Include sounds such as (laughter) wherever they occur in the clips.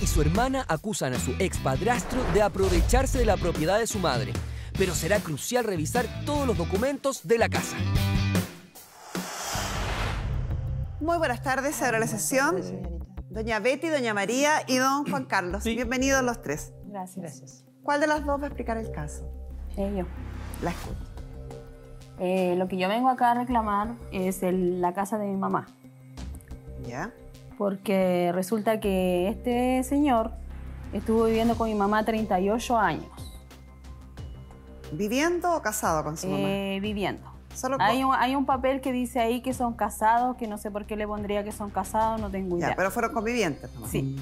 y su hermana acusan a su padrastro de aprovecharse de la propiedad de su madre, pero será crucial revisar todos los documentos de la casa. Muy buenas tardes, se abre la sesión. Doña Betty, Doña María y Don Juan Carlos. Bienvenidos los tres. Gracias. ¿Cuál de las dos va a explicar el caso? Eh, yo. La escucho. Eh, lo que yo vengo acá a reclamar es la casa de mi mamá. ¿Ya? porque resulta que este señor estuvo viviendo con mi mamá 38 años. ¿Viviendo o casado con su eh, mamá? viviendo. Solo hay, un, papel que dice ahí que son casados, que no sé por qué le pondría que son casados, no tengo idea. Ya, pero fueron convivientes. Mamá. Sí.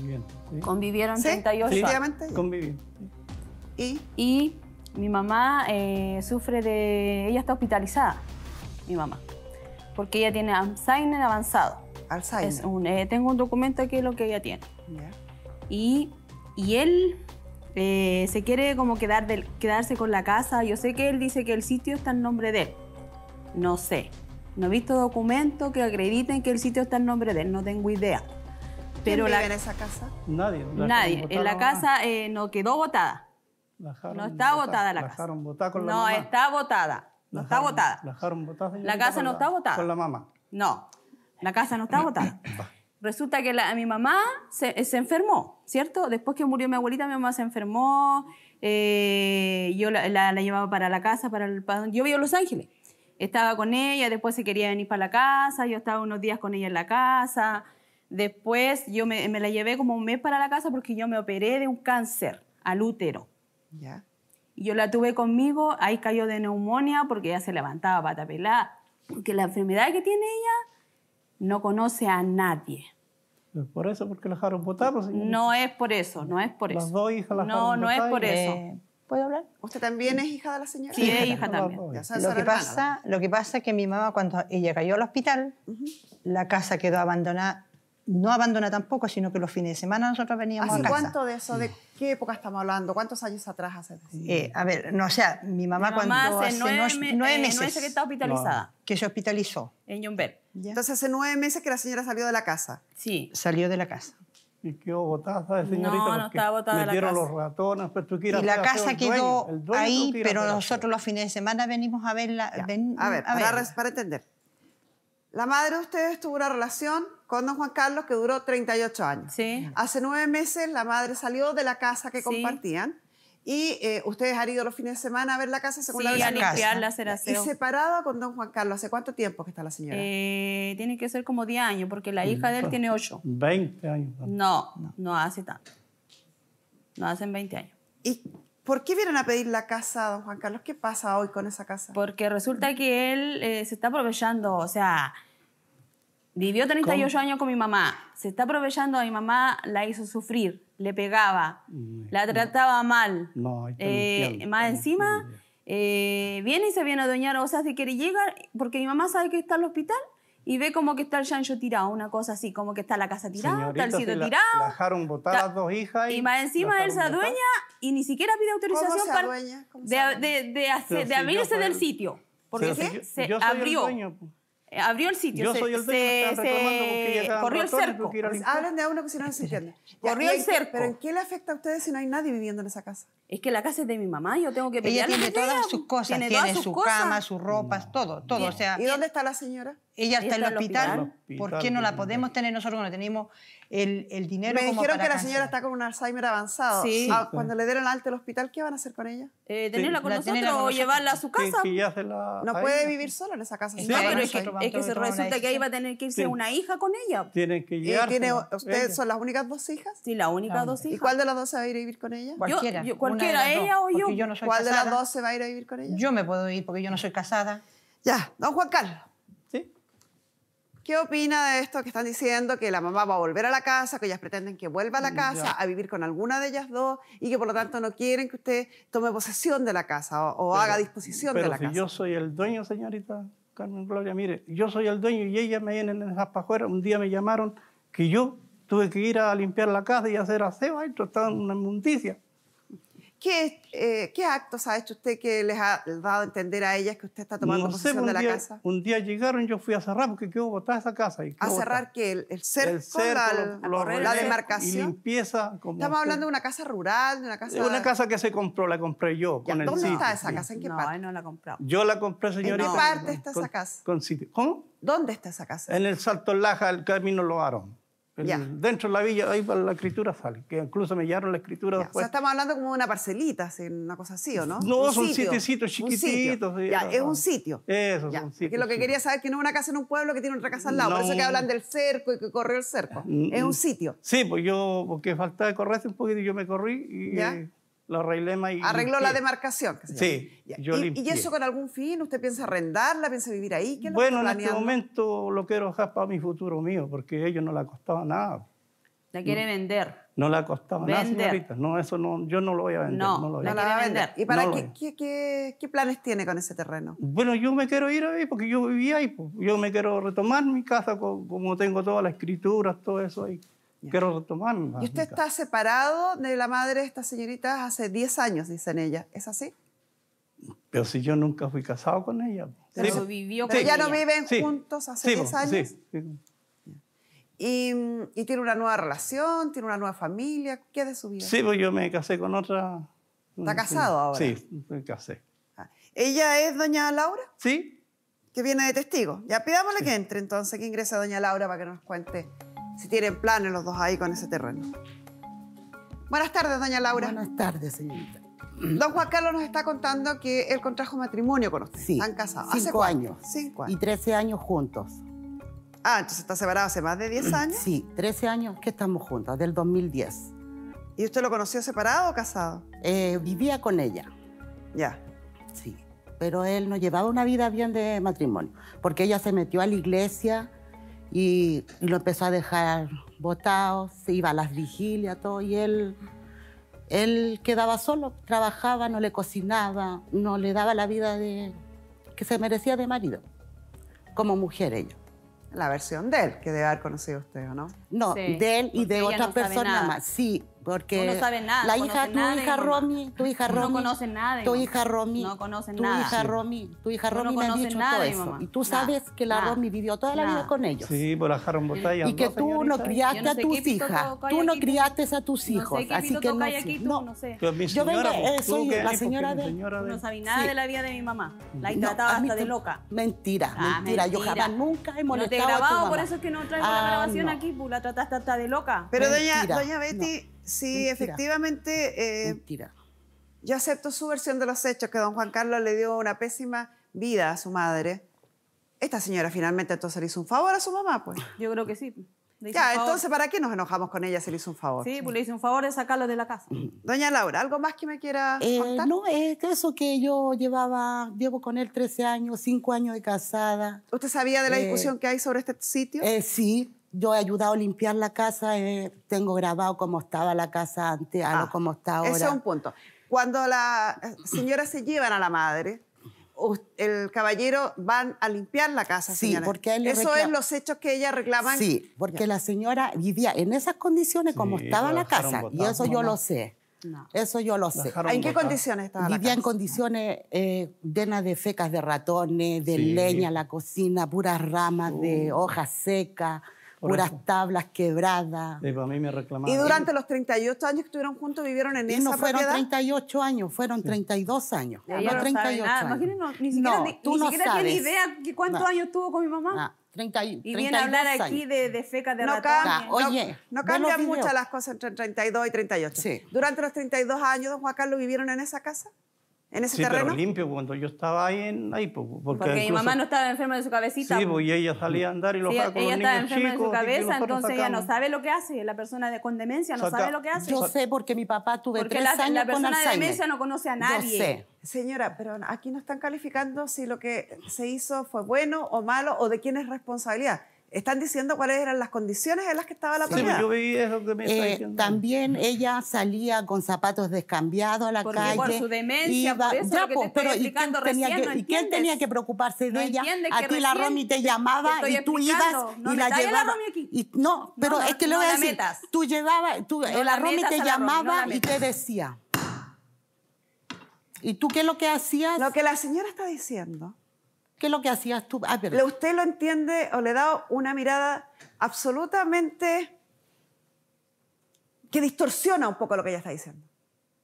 Convivieron 38 sí, años. Convivieron. ¿Y? Y mi mamá eh, sufre de... Ella está hospitalizada, mi mamá, porque ella tiene Alzheimer avanzado. Eh, tengo un documento aquí de lo que ella tiene. Y, y él eh, se quiere como quedar de, quedarse con la casa. Yo sé que él dice que el sitio está en nombre de él. No sé. No he visto documentos que acrediten que el sitio está en nombre de él. No tengo idea. Pero ¿Quién vive en esa casa? Nadie. Nadie. En la casa eh, no quedó botada. no está botada, la casa. no está botada. No está botada. La, la casa no está botada. Con la mamá. No. La casa no está agotada. Resulta que mi mamá eh, se, enfermó, ¿cierto? Después que murió mi abuelita, mi mamá se enfermó. Eh, yo la, llevaba para la casa, para el... yo vivía en Los Ángeles. Estaba con ella, después se quería venir para la casa, yo estaba unos días con ella en la casa. Después yo me, la llevé como un mes para la casa porque yo me operé de un cáncer al útero. ¿Ya? yo la tuve conmigo, ahí cayó de neumonía porque ya se levantaba para tapelar. Porque la enfermedad que tiene ella no conoce a nadie. ¿No es por eso porque la dejaron votar? No es por eso, no es por eso. Las dos hijas la No, no es por eso. ¿Puede eh, ¿Puedo hablar? ¿Usted también es hija de la señora? Sí, es hija también. Lo que, pasa, lo que pasa es que mi mamá, cuando ella cayó al hospital, la casa quedó abandonada no abandona tampoco, sino que los fines de semana nosotros veníamos ¿Hace a casa. cuánto de eso? ¿De qué época estamos hablando? ¿Cuántos años atrás hace? Eh, a ver, no, o sea, mi mamá, cuando hace, eh, nueve, meses... que está hospitalizada. que se hospitalizó. En Yumbel. Entonces hace nueve meses que la señora salió de la casa. Sí. Salió de la casa. Y quedó botada, de señorita? No, no estaba botada la casa. los ratones, pues, tú Y la casa quedó ahí, pero nosotros los fines de semana venimos a verla... a ver, ver. para entender. La madre de ustedes tuvo una relación con don Juan Carlos que duró 38 años. Sí. Hace nueve meses la madre salió de la casa que compartían y eh, ustedes han ido los fines de semana a ver la casa se sí, la a limpiar la aseo. ¿Y separada con don Juan Carlos? ¿Hace cuánto tiempo que está la señora? Eh, tiene que ser como 10 años porque la mm, hija de él tiene 8. 20 años. No, no, hace tanto. No hacen 20 años. ¿Y ¿Por qué vienen a pedir la casa, a don Juan Carlos? ¿Qué pasa hoy con esa casa? Porque resulta que él eh, se está aprovechando, o sea, Vivió 38 años con mi mamá. Se está aprovechando a mi mamá, la hizo sufrir, le pegaba, mm, la trataba mal. No, eh, más encima, eh, viene y se viene a doñar sea, de quiere llegar, porque mi mamá sabe que está en el hospital y ve como que está el chancho tirado, una cosa así, como que está la casa tirada, está el sitio tirado. La dos hijas. Y, más encima él se adueña y ni siquiera pide autorización para, de, de, de, de, abrirse del sitio. Porque se, yo, abrió. Dueño, eh, abrió el sitio. Yo soy el corrió el cerco. Pues, hablen de algo que pues, si no, se entiende. (laughs) corrió el cerco. Pero ¿en qué le afecta a ustedes si no hay nadie viviendo en esa casa? Es que la casa es de mi mamá, yo tengo que pelear. Ella tiene todas sus cosas, tiene, su cama, sus ropas, todo, todo. O sea, ¿Y dónde está la señora? ella está, en el hospital, ¿por qué no la podemos tener nosotros cuando tenemos el, dinero? Me dijeron que la señora está con un Alzheimer avanzado. Ah, cuando le dieron alta al hospital, ¿qué van a hacer con ella? Eh, tenerla con nosotros o llevarla a su casa. no puede vivir sola en esa casa. No, pero es que, resulta que ahí va a tener que irse una hija con ella. Tienen que eh, llegar. ¿Ustedes son las únicas dos hijas? Sí, las únicas dos hijas. ¿Y cuál de las dos se va a ir a vivir con ella? Cualquiera. cualquiera, ella o yo. ¿Cuál de las dos se va a ir a vivir con ella? Yo me puedo ir porque yo no soy casada. Ya, don Juan Carlos. ¿Qué opina de esto que están diciendo? Que la mamá va a volver a la casa, que ellas pretenden que vuelva a la mm, casa a vivir con alguna de ellas dos y que por lo tanto no quieren que usted tome posesión de la casa o, haga disposición de la casa. yo soy el dueño, señorita Carmen Gloria, mire, yo soy el dueño y ellas me vienen en esas pajueras. Un día me llamaron que yo tuve que ir a limpiar la casa y hacer aseo, y en una inmundicia. Eh, ¿Qué, actos ha hecho usted que les ha dado a entender a ellas que usted está tomando posesión de la casa? Un día llegaron, y yo fui a cerrar porque quedó botada esa casa. ¿A cerrar que ¿El, el cerco? la, demarcación? Y limpieza. Estamos hablando de una casa rural, de una casa... Una casa que se compró, la compré yo. Con el ¿Dónde está esa casa? ¿En qué parte? No, la Yo la compré, señorita. ¿En qué parte está esa casa? Con, sitio. ¿Cómo? ¿Dónde está esa casa? En el Salto Laja, el Camino Loaron. Dentro de la villa, ahí la escritura sale, que incluso me llevaron la escritura después. O sea, estamos hablando como de una parcelita, una cosa así, ¿o no? No, un son sitio, sitios chiquititos. Ya, es un sitio. Eso, son sitio Que lo que quería saber es que no es una casa en un pueblo que tiene otra casa al lado. Por eso que hablan del cerco y que corrió el cerco. Mm, es un mm. sitio. Sí, pues yo, porque faltaba correrse un poquito y yo me corrí y... Eh, lo y Arregló la demarcación. sí. ¿Y, eso con algún fin? ¿Usted piensa arrendarla? ¿Piensa vivir ahí? bueno, en este momento lo quiero dejar para mi futuro mío, porque a ellos no le ha costado nada. ¿La quiere vender? No la ha costado nada, señorita. No, eso no, yo no lo voy a vender. No, no lo voy a vender. ¿Y para qué, qué, planes tiene con ese terreno? Bueno, yo me quiero ir ahí porque yo vivía ahí. Pues. Yo me quiero retomar mi casa como tengo todas las escrituras, todo eso ahí quiero retomar. Y usted está separado de la madre de estas señoritas hace 10 años, dicen ella ¿Es así? Pero si yo nunca fui casado con ella. Pero, vivió ya no viven juntos hace 10 sí, años. Y, y, tiene una nueva relación, tiene una nueva familia. ¿Qué es de su vida? Sí, pues yo me casé con otra. ¿Está casado ahora? Sí, me casé. Ah, ¿Ella es doña Laura? Sí. Que viene de testigo. Ya pidámosle que entre entonces, que ingrese doña Laura para que nos cuente si tienen planes los dos ahí con ese terreno. Buenas tardes, doña Laura. Buenas tardes, señorita. Don Juan Carlos nos está contando que él contrajo matrimonio con usted. Sí. ¿Han casado? ¿Hace años. Cinco años. Y trece años juntos. Ah, entonces está separado hace más de diez mm, años. Sí, trece años que estamos juntos, del 2010. ¿Y usted lo conoció separado o casado? Eh, vivía con ella. Ya. Sí, pero él no llevaba una vida bien de matrimonio, porque ella se metió a la iglesia, y, lo empezó a dejar botado, se iba a las vigilias, todo, y él, él quedaba solo, trabajaba, no le cocinaba, no le daba la vida de, que se merecía de marido, como mujer ella. La versión de él, que debe haber conocido usted, ¿o no? No, de él y de otra persona más. Sí, porque no nada. La hija, tu, hija Romy, tu hija Romy, no conocen nada, tu hija Romy, no conoce nada. Tu hija Romy, tu hija Romy, no me dicho nada, todo eso. Y tú sabes que la Romy vivió toda la vida con ellos. Sí, por la Jaron Botella. Y que tú no criaste a tus hijas, tú no criaste a tus hijos, así que no, sé. no. sé. Yo vengo, eh, soy la señora de... No sabía nada de la vida de mi mamá, la trataba hasta de loca. Mentira, ah, mentira, yo jamás nunca he molestado a mamá. No te he grabado, por eso es que no traigo la ah, grabación aquí, pues, la trataste hasta de loca. Pero doña Betty... Sí, efectivamente. Eh, Mentira. Yo acepto su versión de los hechos, que don Juan Carlos le dio una pésima vida a su madre. Esta señora finalmente entonces le hizo un favor a su mamá, pues. Yo creo que sí. Ya, entonces, ¿para qué nos enojamos con ella si le hizo un favor? Sí, pues le hizo un favor de sacarlo de la casa. Doña Laura, ¿algo más que me quiera eh, contar? No, es eso que yo llevaba, llevo con él 13 años, 5 años de casada. ¿Usted sabía de la eh, discusión que hay sobre este sitio? Eh, sí, yo he ayudado a limpiar la casa, tengo grabado cómo estaba la casa antes, algo como ah, cómo está ahora. Ese es un punto. Cuando las señoras se llevan a la madre, el caballero van a limpiar la casa. Sí, porque él Eso es los hechos que ella reclama. Sí, porque la señora vivía en esas condiciones como estaba la casa, y eso yo lo sé. Eso yo lo sé. ¿En qué condiciones estaba? Vivía en condiciones eh, llenas de fecas de ratones, de leña, la cocina, puras ramas de uh. hojas secas puras tablas quebradas. Y para pues, mí me reclamaban. Y durante los 38 años que estuvieron juntos vivieron en esa casa. no fueron 38 años, fueron 32 años. Ya, no, 38 no ni siquiera, no, ni, ni siquiera idea de cuántos años tuvo con mi mamá. 30, ah, y viene a hablar aquí de, de feca de no cambia, no, no, cambian muchas las cosas entre 32 y 38. Sí. Durante los 32 años, don Juan Carlos, ¿vivieron en esa casa? en sí, Pero limpio, cuando yo estaba ahí en ahí, porque, mi mamá no estaba enferma de su cabecita. Sí, pues, y ella salía a andar y lo sí, con Ella estaba enferma chicos, de su cabeza, entonces ella no sabe lo que hace. La persona de, con demencia no sabe lo que hace. Yo sé porque mi papá tuve porque tres la, años la persona con demencia no conoce a nadie. Yo sé. Señora, pero aquí no están calificando si lo que se hizo fue bueno o malo o de quién es responsabilidad están diciendo cuáles eran las condiciones en las que estaba la propiedad. yo eso que me eh, También ella salía con zapatos descambiados a la calle. Por su demencia, iba, por eso que te pero estoy ¿y quién, tenía recién, que, ¿y quién tenía que preocuparse de ella? A ti la Romy te llamaba y tú ibas y la llevabas. no, pero es que lo voy a decir. Tú llevabas, la Romy te llamaba y te decía. ¿Y tú qué es lo que hacías? Lo que la señora está diciendo ¿Qué es lo que hacías tú? Ah, Usted lo entiende o le dado una mirada absolutamente que distorsiona un poco lo que ella está diciendo.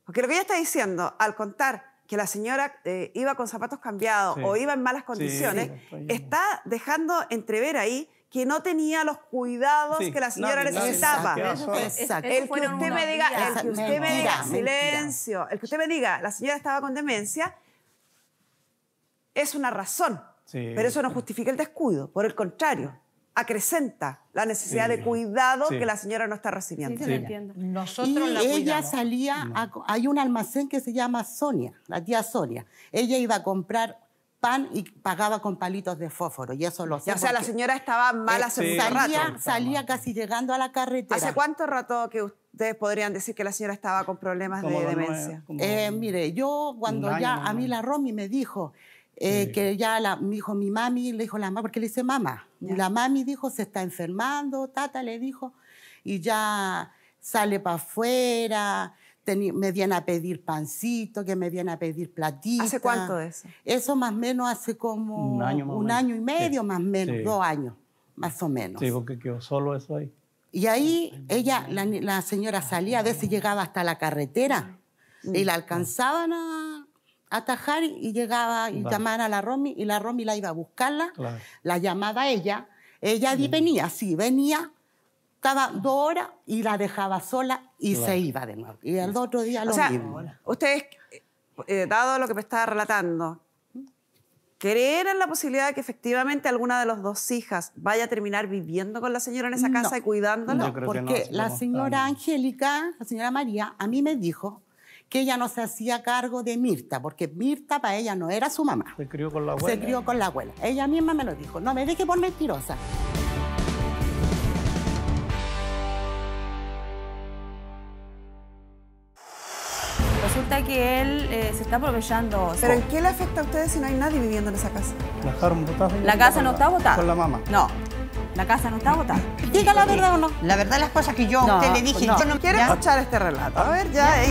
Porque lo que ella está diciendo al contar que la señora eh, iba con zapatos cambiados o iba en malas condiciones, está dejando entrever ahí que no tenía los cuidados que la señora necesitaba. El que usted me diga, que usted me diga, silencio, el que usted me diga, la señora estaba con demencia, es una razón, pero eso no justifica el descuido, por el contrario, acrecenta la necesidad de cuidado que la señora no está recibiendo. Sí, entiendo. Nosotros y ella salía, hay un almacén que se llama Sonia, la tía Sonia. Ella iba a comprar pan y pagaba con palitos de fósforo y eso lo hacía. O sea, la señora estaba eh, mal hace salía, Salía casi llegando a la carretera. ¿Hace cuánto rato que ustedes podrían decir que la señora estaba con problemas de demencia? Eh, mire, yo cuando ya a mí la Romy me dijo, eh, que ya la, me dijo mi mami, le dijo la mamá, porque le dice mamá. La mami dijo, se está enfermando, tata le dijo, y ya sale para afuera, me viene a pedir pancito, que me viene a pedir platito. ¿Hace cuánto es eso? Eso más o menos hace como un año, un año y medio, más o menos, dos años, más o menos. Sí, porque quedó solo eso ahí. Y ahí ella, la, señora salía, a veces llegaba hasta la carretera y la alcanzaban a atajar y llegaba y llamar a la Romy y la Romy la iba a buscarla, la llamaba ella, ella venía, sí, venía, estaba dos horas y la dejaba sola y se iba de nuevo. Y el otro día lo sea, Ustedes, eh, eh, dado lo que me estaba relatando, ¿creer en la posibilidad de que efectivamente alguna de las dos hijas vaya a terminar viviendo con la señora en esa casa y cuidándola? porque la señora Angélica, la señora María, a mí me dijo que ella no se hacía cargo de Mirta, porque Mirta para ella no era su mamá. Se crió con la abuela. Se crió con la abuela. Ella misma me lo dijo, no me deje por mentirosa. Resulta que él eh, se está aprovechando. ¿Pero en qué le afecta a ustedes si no hay nadie viviendo en esa casa? La, casa no está votada. Con la mamá. No. La casa no está votada. Diga la verdad o no. La verdad las cosas que yo a usted le dije. No. Yo no quiero escuchar este relato. A ver, ya. ahí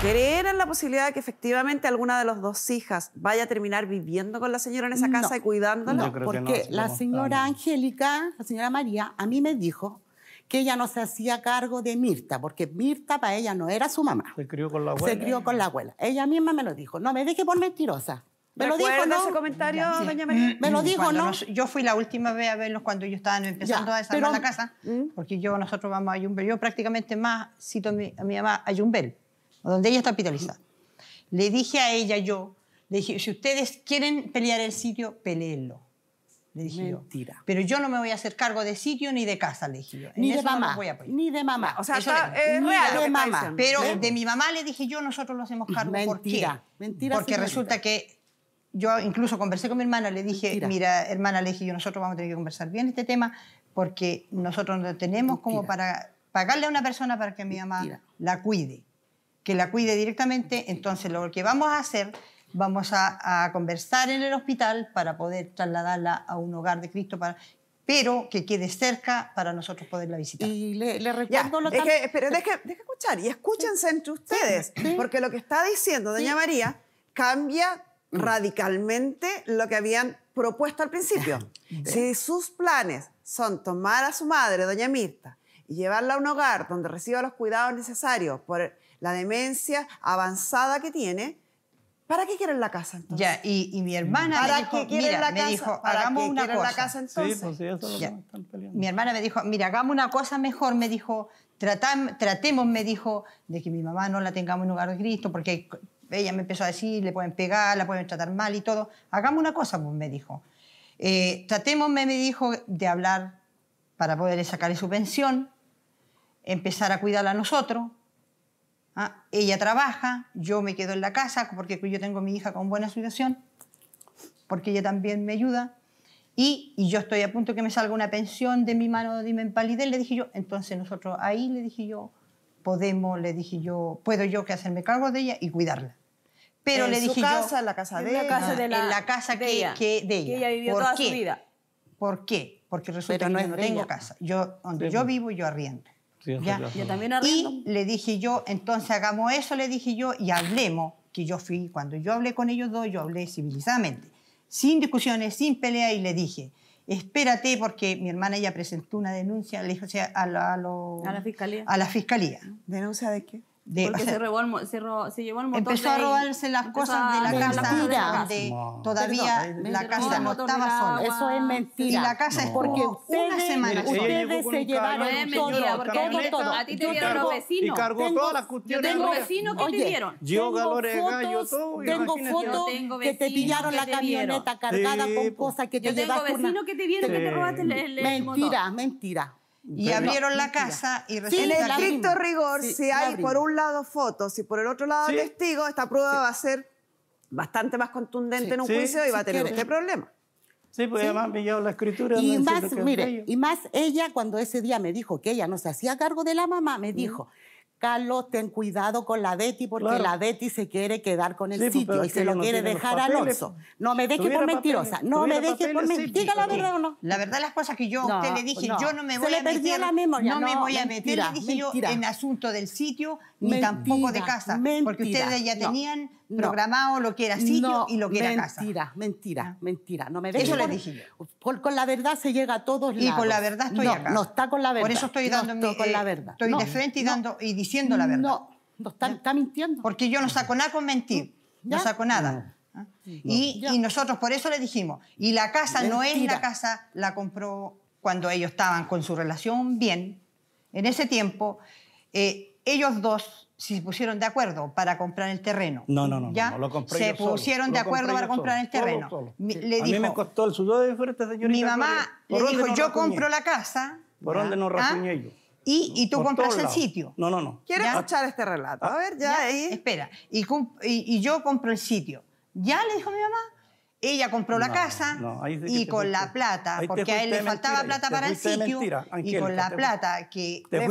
creer en la posibilidad de que efectivamente alguna de las dos hijas vaya a terminar viviendo con la señora en esa casa y cuidándola? porque la señora Angélica, la señora María, a mí me dijo que ella no se hacía cargo de Mirta, porque Mirta para ella no era su mamá. Se crió con la abuela. Se crió con la abuela. Ella misma me lo dijo. No me deje por mentirosa. Me lo dijo, ¿no? ese comentario, doña mm, María? Mm, me lo mm, dijo, ¿no? yo fui la última vez a verlos cuando ellos estaban empezando a desarmar la casa, porque yo, nosotros vamos a Yumbel. Yo prácticamente más cito a mi, a mi mamá a Yumbel donde ella está hospitalizada. Le dije a ella yo, le dije, si ustedes quieren pelear el sitio, peleenlo. Le dije Mentira. Pero yo no me voy a hacer cargo de sitio ni de casa, le dije yo. ni de mamá. Eh, ni de mamá. ni de mamá. Pero de mi mamá le dije yo, nosotros lo hacemos cargo. ¿Por qué? Mentira. Porque resulta que yo incluso conversé con mi hermana, le dije, mira, hermana, le dije yo, nosotros vamos a tener que conversar bien este tema porque nosotros no tenemos como para pagarle a una persona para que mi mamá la cuide que la cuide directamente, entonces lo que vamos a hacer, vamos a, conversar en el hospital para poder trasladarla a un hogar de Cristo para pero que quede cerca para nosotros poderla visitar. Y le, recuerdo lo deje, Pero escuchar y escúchense entre ustedes, porque lo que está diciendo doña María cambia mm. radicalmente lo que habían propuesto al principio. (laughs) Si sus planes son tomar a su madre, doña Mirta, y llevarla a un hogar donde reciba los cuidados necesarios por la demencia avanzada que tiene, ¿Para qué quieren la casa entonces? Ya, y, mi hermana me dijo, mira, la casa? hagamos una cosa. Sí, pues eso lo están peleando. Mi hermana me dijo, mira, hagamos una cosa mejor, me dijo, tratémosme tratemos, me dijo, de que mi mamá no la tengamos en lugar de Cristo, porque ella me empezó a decir, le pueden pegar, la pueden tratar mal y todo. Hagamos una cosa, pues me dijo. Eh, me dijo, de hablar para poderle sacarle su pensión, empezar a cuidarla a nosotros, Ah, ella trabaja, yo me quedo en la casa porque yo tengo a mi hija con buena situación, porque ella también me ayuda. Y, yo estoy a punto que me salga una pensión de mi mano de impalidez, le dije yo. Entonces nosotros ahí le dije yo, podemos, le dije yo, puedo yo que hacerme cargo de ella y cuidarla. Pero le dije yo, en la casa de, la casa de, la, en la casa que, ella, que, de ella. Que ella vivió toda su vida. ¿Por qué? Porque resulta que no yo tengo casa. Yo, donde yo pues. vivo, yo arriendo. Y le dije yo, entonces hagamos eso, le dije yo, y hablemos, que yo fui, cuando yo hablé con ellos dos, yo hablé civilizadamente, sin discusiones, sin pelea, y le dije, espérate porque mi hermana ya presentó una denuncia le dijo, a, a, la fiscalía. A la fiscalía. ¿Denuncia de qué? Porque se, (laughs) robó el, se, robó, se, llevó el motor. Empezó a robarse las cosas de la casa mentira. donde todavía la casa no estaba sola. Eso es mentira. Y la casa no. Porque ustedes, una semana. Ustedes se llevaron todo, todo, todo. A ti te vieron los vecinos. Y tengo, todas las cuestiones. Tengo vecinos que te vieron. Yo galores de gallo, todo. Tengo fotos que te pillaron la camioneta cargada con pues. cosas que te llevaste. Yo tengo vecinos que te vieron que te robaste el motor. Mentira, mentira. Y abrieron la casa y resulta En estricto rigor, si hay por un lado fotos y por el otro lado testigos, esta prueba va a ser bastante más contundente en un juicio y va a tener este problema. Sí, pues además me llevo la escritura. Y, más, mire, y más ella, cuando ese día me dijo que ella no se hacía cargo de la mamá, me dijo... Carlos, ten cuidado con la Betty porque la Betty se quiere quedar con el pues, sitio y se lo quiere dejar al Alonso. No me dejes por mentirosa. no me dejes por mentirosa. Diga la verdad o no. La verdad las cosas que yo a usted le dije, yo no me voy a meter. No, me voy a meter, le dije yo, en asunto del sitio ni tampoco de casa. Porque ustedes ya tenían programado lo que era sitio y lo que era casa. Mentira, mentira, ah. mentira. No me deje Eso le dije yo. Con la verdad se llega a todos lados. Y con la verdad estoy acá. No está con la verdad. Por eso estoy dando eh, Estoy de frente y dando y diciendo diciendo la verdad. No, no está, mintiendo. Porque yo no saco nada con mentir, mm, no saco nada. ¿Ah? Y, nosotros por eso le dijimos, y la casa no es la casa, la compró cuando ellos estaban con su relación bien. En ese tiempo, eh, ellos dos se pusieron de acuerdo para comprar el terreno. No, no, no, ¿Ya? Se pusieron de acuerdo para comprar el terreno. le dijo, a mí me costó el sudor de fuerte, señorita. Mi mamá dijo, yo compro la casa. ¿Por dónde nos racuñé ¿Ah? Y, tú compras el sitio. No, no, no. Quiero escuchar este relato. Ah, A ver, ya, ahí. Espera, y, y, yo compro el sitio. Ya le dijo mi mamá, ella compró la casa y con la plata, porque a él le faltaba plata para el sitio, y con la plata que le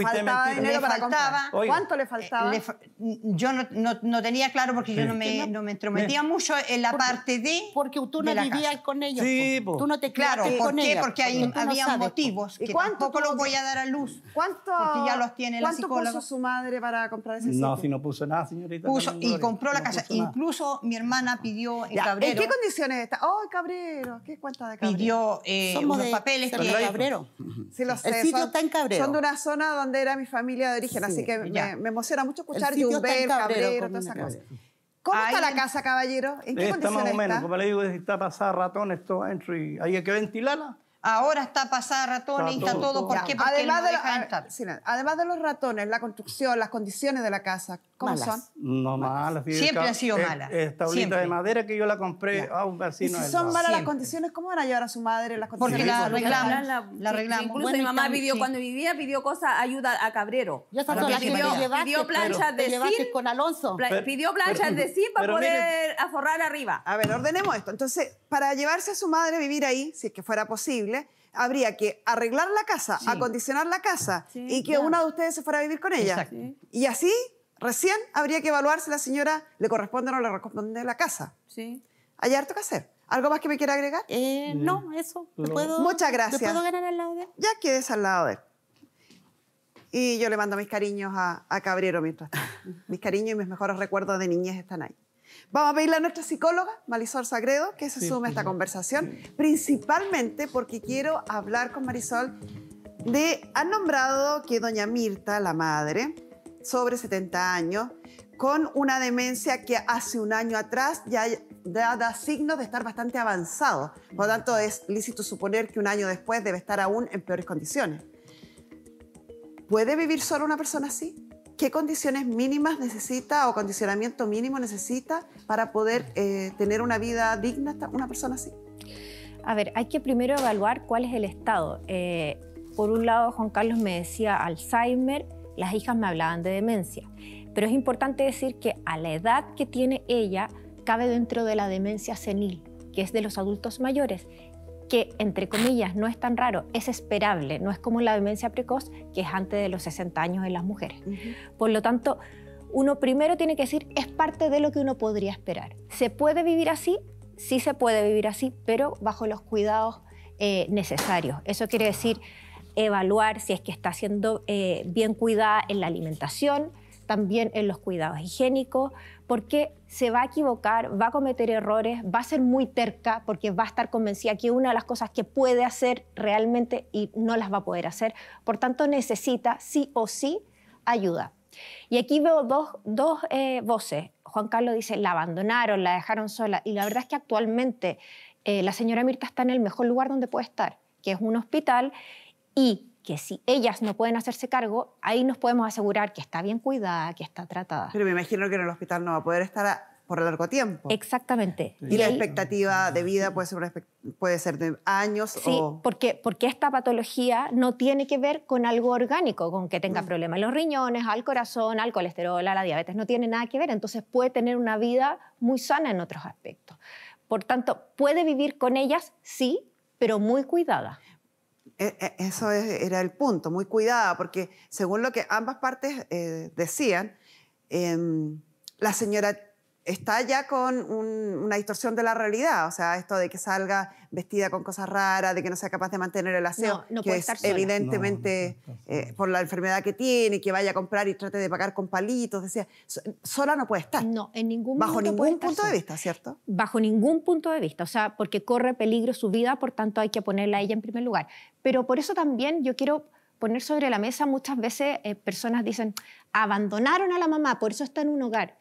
faltaba ¿Cuánto le eh, faltaba? yo no, tenía claro porque yo no me, no me entrometía mucho en la parte de Porque tú no vivías con ellos. Sí, Tú no te Claro, ¿por qué? porque había motivos que cuánto los voy a dar a luz. ¿Cuánto, porque ya los tiene la psicóloga. puso su madre para comprar ese sitio? No, si no puso nada, señorita. y compró la casa. Incluso mi hermana pidió en Cabrero. ¿En qué condiciones está. ¡Ay, Cabrero! ¿Qué cuenta de Cabrero? Pidió eh, Somos unos de papeles que... Cabrero. Sí, lo sé. El sitio son, está en Cabrero. Son de una zona donde era mi familia de origen, así que me, emociona mucho escuchar Jumbel, Cabrero, Cabrero todas esas cosas. ¿Cómo está la casa, caballero? ¿En qué eh, está más o menos, como le digo, está pasada ratones todo adentro y hay que ventilarla. Ahora está pasada ratón y está todo. ¿Por Porque además, de además de los ratones, la construcción, las condiciones de la casa, ¿cómo son? No malas. Siempre han sido eh, malas. esta bolita de madera que yo la compré a un vecino. Si son malas las condiciones, ¿cómo van a llevar a su madre las condiciones? Porque la arreglamos. La, la, Incluso mi mamá vivió cuando vivía, pidió cosas, ayuda a Cabrero. Ya está pidió, pidió planchas de zinc. con Alonso. pidió planchas de zinc para poder aforrar arriba. A ver, ordenemos esto. Entonces, para llevarse a su madre a vivir ahí, si es que fuera posible, habría que arreglar la casa, acondicionar la casa y que una de ustedes se fuera a vivir con ella. Y así, recién habría que evaluar si la señora le corresponde o no le corresponde la casa. Sí. Hay harto que hacer. ¿Algo más que me quiera agregar? Eh, mm. no, eso. Puedo, Muchas gracias. puedo ganar al lado de él? Ya quedes al lado de él. Y yo le mando mis cariños a, a Cabrero mientras (laughs) mis cariños y mis mejores recuerdos de niñez están ahí. Vamos a pedirle a nuestra psicóloga, Marisol Sagredo, que se sume a esta conversación, principalmente porque quiero hablar con Marisol de, han nombrado que doña Mirta, la madre, sobre 70 años, con una demencia que hace un año atrás ya da, signos de estar bastante avanzado. Por lo tanto, es lícito suponer que un año después debe estar aún en peores condiciones. ¿Puede vivir solo una persona así? qué condiciones mínimas necesita o condicionamiento mínimo necesita para poder eh, tener una vida digna una persona así? A ver, hay que primero evaluar cuál es el estado. Eh, por un lado, Juan Carlos me decía Alzheimer, las hijas me hablaban de demencia, pero es importante decir que a la edad que tiene ella cabe dentro de la demencia senil, que es de los adultos mayores que, entre comillas, no es tan raro, es esperable, no es como la demencia precoz, que es antes de los 60 años en las mujeres. Por lo tanto, uno primero tiene que decir, es parte de lo que uno podría esperar. ¿Se puede vivir así? Sí se puede vivir así, pero bajo los cuidados eh, necesarios. Eso quiere decir evaluar si es que está siendo eh, bien cuidada en la alimentación, también en los cuidados higiénicos, porque se va a equivocar, va a cometer errores, va a ser muy terca, porque va a estar convencida que una de las cosas que puede hacer realmente y no las va a poder hacer. Por tanto, necesita sí o sí ayuda. Y aquí veo dos, eh, voces. Juan Carlos dice, la abandonaron, la dejaron sola. Y la verdad es que actualmente eh, la señora Mirta está en el mejor lugar donde puede estar, que es un hospital. Y que si ellas no pueden hacerse cargo, ahí nos podemos asegurar que está bien cuidada, que está tratada. Pero me imagino que en el hospital no va a poder estar por largo tiempo. Exactamente. Y, la expectativa de vida puede ser, puede ser de años sí, o... porque, porque esta patología no tiene que ver con algo orgánico, con que tenga mm. problemas en los riñones, al corazón, al colesterol, a la diabetes, no tiene nada que ver. Entonces puede tener una vida muy sana en otros aspectos. Por tanto, puede vivir con ellas, sí, pero muy cuidada. E, e, eso era el punto, muy cuidada, porque según lo que ambas partes eh, decían, em, la señora está ya con una distorsión de la realidad, o sea, esto de que salga vestida con cosas raras, de que no sea capaz de mantener el aseo, que es evidentemente eh, por la enfermedad que tiene, que vaya a comprar y trate de pagar con palitos, decía, sola no puede estar. No, en ningún bajo ningún punto de vista, ¿cierto? Bajo ningún punto de vista, o sea, porque corre peligro su vida, por tanto hay que ponerla a ella en primer lugar. Pero por eso también yo quiero poner sobre la mesa muchas veces eh, personas dicen, abandonaron a la mamá, por eso está en un hogar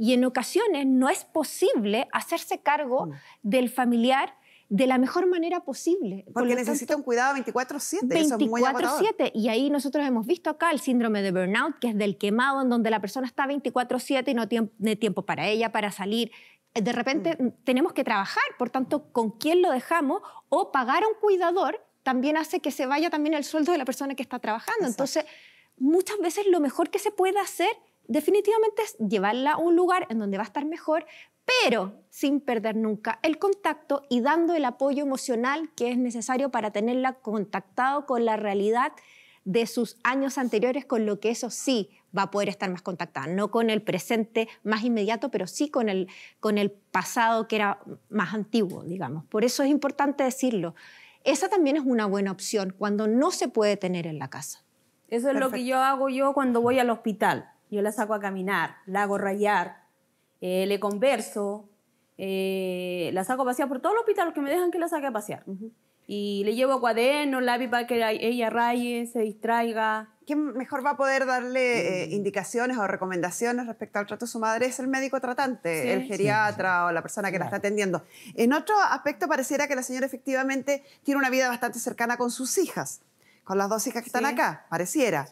y en ocasiones no es posible hacerse cargo mm. del familiar de la mejor manera posible. Porque necesita un cuidado 24/7. 24/7. y ahí nosotros hemos visto acá el síndrome de burnout, que es del quemado, en donde la persona está 24/7 y no tiene tiempo para ella, para salir. Eh, de repente mm. Mm, tenemos que trabajar, por tanto, con quién lo dejamos o pagar a un cuidador también hace que se vaya también el sueldo de la persona que está trabajando. Entonces, muchas veces lo mejor que se puede hacer definitivamente es llevarla a un lugar en donde va a estar mejor, pero sin perder nunca el contacto y dando el apoyo emocional que es necesario para tenerla contactado con la realidad de sus años anteriores, con lo que eso sí va a poder estar más contactada, no con el presente más inmediato, pero sí con el, con el pasado que era más antiguo, digamos. Por eso es importante decirlo. Esa también es una buena opción cuando no se puede tener en la casa. Eso es lo que yo hago yo cuando voy al hospital yo la saco a caminar, la hago rayar, eh, le converso, eh, la saco a pasear por todos los hospitales que me dejan que la saque a pasear. Y le llevo cuadernos, lápiz para que ella raye, se distraiga. ¿Quién mejor va a poder darle mm. eh, indicaciones o recomendaciones respecto al trato de su madre? Es el médico tratante, el geriatra o la persona que la está atendiendo. En otro aspecto, pareciera que la señora efectivamente tiene una vida bastante cercana con sus hijas con las dos hijas que están acá, pareciera.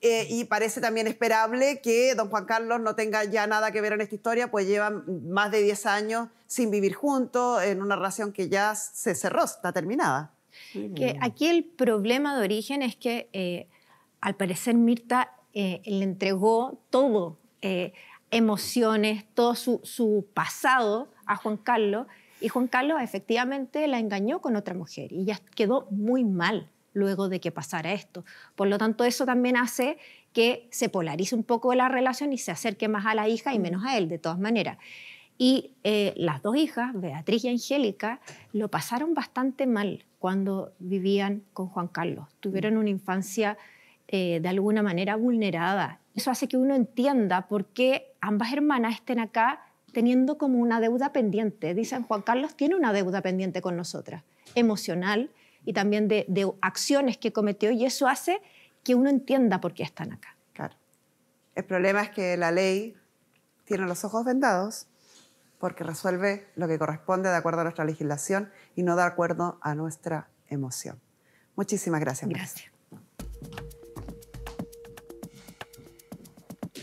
Eh, y parece también esperable que don Juan Carlos no tenga ya nada que ver en esta historia, pues llevan más de 10 años sin vivir juntos, en una relación que ya se cerró, está terminada. Que aquí el problema de origen es que eh, al parecer Mirta eh, le entregó todo, emociones, todo su, su pasado a Juan Carlos y Juan Carlos efectivamente la engañó con otra mujer y ya quedó muy mal luego de que pasara esto. Por lo tanto, eso también hace que se polarice un poco la relación y se acerque más a la hija y mm. menos a él, de todas maneras. Y eh, las dos hijas, Beatriz y Angélica, lo pasaron bastante mal cuando vivían con Juan Carlos. Mm. Tuvieron una infancia eh, de alguna manera vulnerada. Eso hace que uno entienda por qué ambas hermanas estén acá teniendo como una deuda pendiente. Dicen, Juan Carlos tiene una deuda pendiente con nosotras, emocional, y también de, acciones que cometió y eso hace que uno entienda por qué están acá. Claro. El problema es que la ley tiene los ojos vendados porque resuelve lo que corresponde de acuerdo a nuestra legislación y no de acuerdo a nuestra emoción. Muchísimas gracias. Gracias.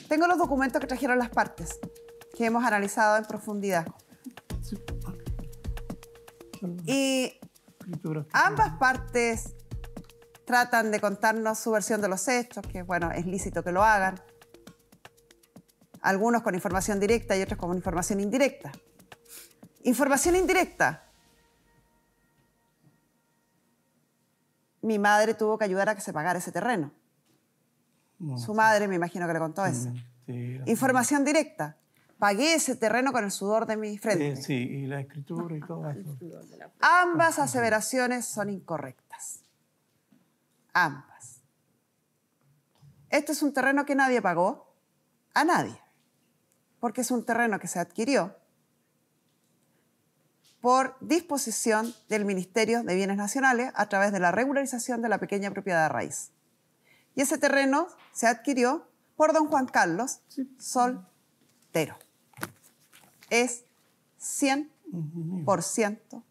Tengo los documentos que trajeron las partes, que hemos analizado en profundidad. Y Ambas partes tratan de contarnos su versión de los hechos, que bueno, es lícito que lo hagan. Algunos con información directa y otros con información indirecta. Información indirecta. Mi madre tuvo que ayudar a que se pagara ese terreno. Su madre me imagino que le contó eso. Información directa pagué ese terreno con el sudor de mi frente. Sí, y la escritura y ah, todo eso. Ambas aseveraciones son incorrectas. Ambas. Este es un terreno que nadie pagó a nadie, porque es un terreno que se adquirió por disposición del Ministerio de Bienes Nacionales a través de la regularización de la pequeña propiedad de raíz. Y ese terreno se adquirió por don Juan Carlos Soltero es 100%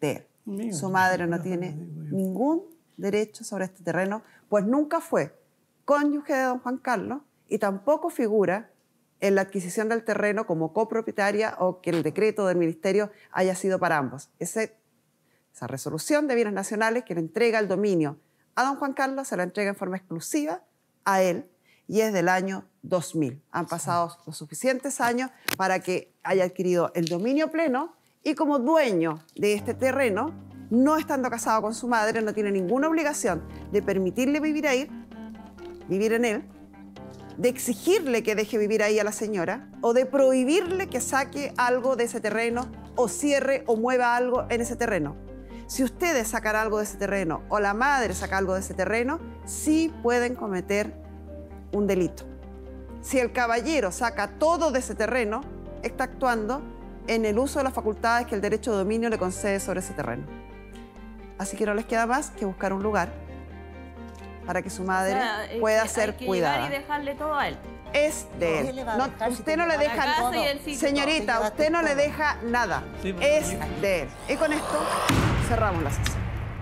de él. Su madre no tiene ningún derecho sobre este terreno, pues nunca fue cónyuge de don Juan Carlos y tampoco figura en la adquisición del terreno como copropietaria o que el decreto del ministerio haya sido para ambos. esa resolución de bienes nacionales que le entrega el dominio a don Juan Carlos se la entrega en forma exclusiva a él y es del año 2000. Han pasado los suficientes años para que haya adquirido el dominio pleno y como dueño de este terreno, no estando casado con su madre, no tiene ninguna obligación de permitirle vivir ahí, vivir en él, de exigirle que deje vivir ahí a la señora o de prohibirle que saque algo de ese terreno o cierre o mueva algo en ese terreno. Si ustedes sacan algo de ese terreno o la madre saca algo de ese terreno, sí pueden cometer un delito. Si el caballero saca todo de ese terreno, está actuando en el uso de las facultades que el derecho de dominio le concede sobre ese terreno. Así que no les queda más que buscar un lugar para que su madre pueda ser que cuidada. y dejarle todo a él. Es de él. usted no le deja nada. Señorita, usted no le deja nada. es de él. Y con esto cerramos la sesión.